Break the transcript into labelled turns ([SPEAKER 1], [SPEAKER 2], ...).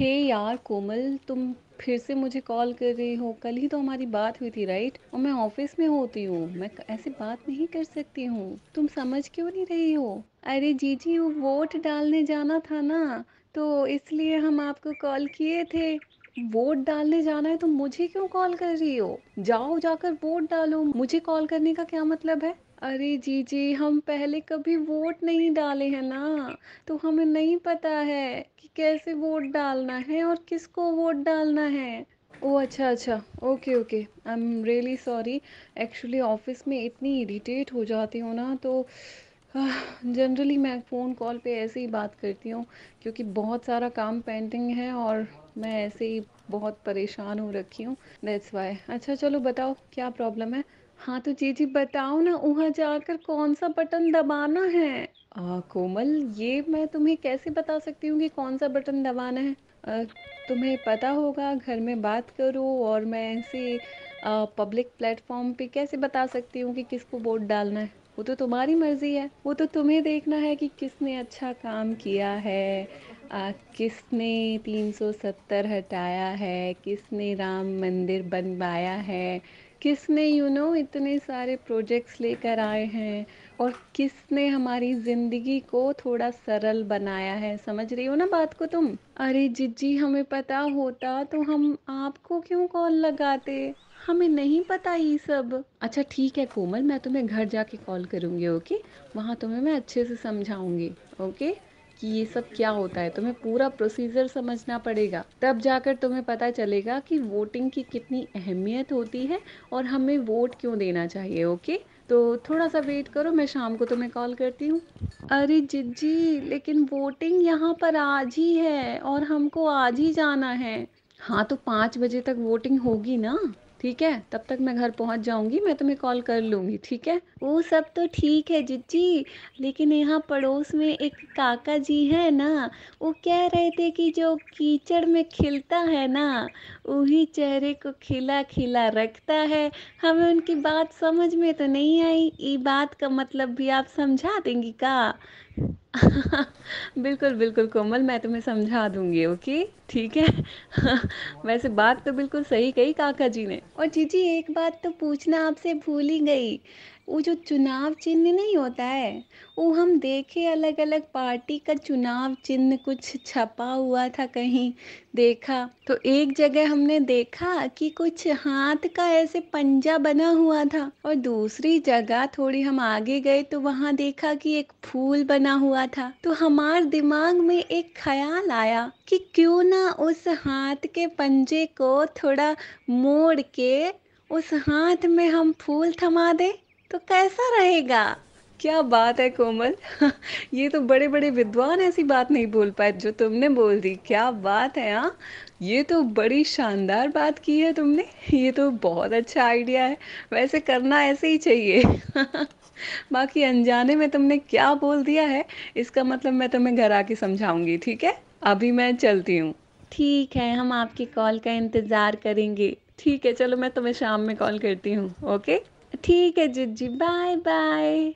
[SPEAKER 1] हे यार कोमल तुम फिर से मुझे कॉल कर रही हो कल ही तो हमारी बात हुई थी राइट और मैं ऑफिस में होती हूँ मैं ऐसे बात नहीं कर सकती हूँ तुम समझ क्यों नहीं रही हो अरे जी वो वोट डालने जाना था ना तो इसलिए हम आपको कॉल किए थे वोट डालने जाना है तो मुझे क्यों कॉल कर रही हो जाओ जाकर वोट डालो मुझे कॉल करने का क्या मतलब है अरे जी जी हम पहले कभी वोट नहीं डाले हैं ना तो हमें नहीं पता है कि कैसे वोट डालना है और किसको वोट डालना है ओ अच्छा अच्छा okay okay I am really sorry actually office में इतनी इरिटेट हो जाती हूँ ना तो जनरली मैं फ़ोन कॉल पे ऐसे ही बात करती हूँ क्योंकि बहुत सारा काम पेंटिंग है और मैं ऐसे ही बहुत परेशान हो रखी हूँ दैट्स वाई अच्छा चलो बताओ क्या प्रॉब्लम है हाँ तो जी जी बताओ ना वहाँ जाकर कौन सा बटन दबाना है आ, कोमल ये मैं तुम्हें कैसे बता सकती हूँ कि कौन सा बटन दबाना है आ, तुम्हें पता होगा घर में बात करो और मैं ऐसे पब्लिक प्लेटफॉर्म पे कैसे बता सकती हूँ कि किसको वोट डालना है वो तो तुम्हारी मर्जी है वो तो तुम्हें देखना है कि किसने अच्छा काम किया है आ, किसने 370 हटाया है किसने राम मंदिर बनवाया है किसने यू you नो know, इतने सारे प्रोजेक्ट्स लेकर आए हैं और किसने हमारी ज़िंदगी को थोड़ा सरल बनाया है समझ रही हो ना बात को तुम अरे जिज्जी हमें पता होता तो हम आपको क्यों कॉल लगाते हमें नहीं पता ये सब अच्छा ठीक है कोमल मैं तुम्हें घर जाके कॉल करूँगी ओके वहाँ तुम्हें मैं अच्छे से समझाऊँगी ओके कि ये सब क्या होता है तुम्हें पूरा प्रोसीजर समझना पड़ेगा तब जाकर तुम्हें पता चलेगा कि वोटिंग की कितनी अहमियत होती है और हमें वोट क्यों देना चाहिए ओके तो थोड़ा सा वेट करो मैं शाम को तुम्हें कॉल करती हूँ अरे जिज्जी लेकिन वोटिंग यहाँ पर आज ही है और हमको आज ही जाना है हाँ तो पाँच बजे तक वोटिंग होगी ना ठीक है तब तक मैं घर पहुंच जाऊंगी मैं तुम्हें कॉल कर लूंगी ठीक है वो सब तो ठीक है जिज्जी लेकिन यहाँ पड़ोस में एक काका जी है ना वो कह रहे थे कि जो कीचड़ में खिलता है ना वही चेहरे को खिला खिला रखता है हमें उनकी बात समझ में तो नहीं आई ये बात का मतलब भी आप समझा देंगी का बिल्कुल, बिल्कुल कोमल मैं तुम्हें समझा दूंगी ओके? ठीक है? वैसे बात तो बिल्कुल सही कही काका जी ने। और जीजी एक बात तो पूछना आपसे भूल ही गई। वो जो चुनाव चिन्ह नहीं होता है वो हम देखे अलग अलग पार्टी का चुनाव चिन्ह कुछ छपा हुआ था कहीं देखा तो एक जगह हमने देखा कि कुछ हाथ का ऐसे पंजा बना हुआ था और दूसरी जगह थोड़ी हम आगे गए तो वहाँ देखा कि एक फूल बना हुआ था तो हमारे दिमाग में एक ख्याल आया कि क्यों ना उस हाथ के पंजे को थोड़ा मोड़ के उस हाथ में हम फूल थमा दें तो कैसा रहेगा क्या बात है कोमल ये तो बड़े बड़े विद्वान ऐसी बात नहीं बोल पाए जो तुमने बोल दी क्या बात है हाँ ये तो बड़ी शानदार बात की है तुमने ये तो बहुत अच्छा आइडिया है वैसे करना ऐसे ही चाहिए बाकी अनजाने में तुमने क्या बोल दिया है इसका मतलब मैं तुम्हें घर आके समझाऊंगी ठीक है अभी मैं चलती हूँ ठीक है हम आपकी कॉल का इंतज़ार करेंगे ठीक है चलो मैं तुम्हें शाम में कॉल करती हूँ ओके ठीक है जीजी बाय बाय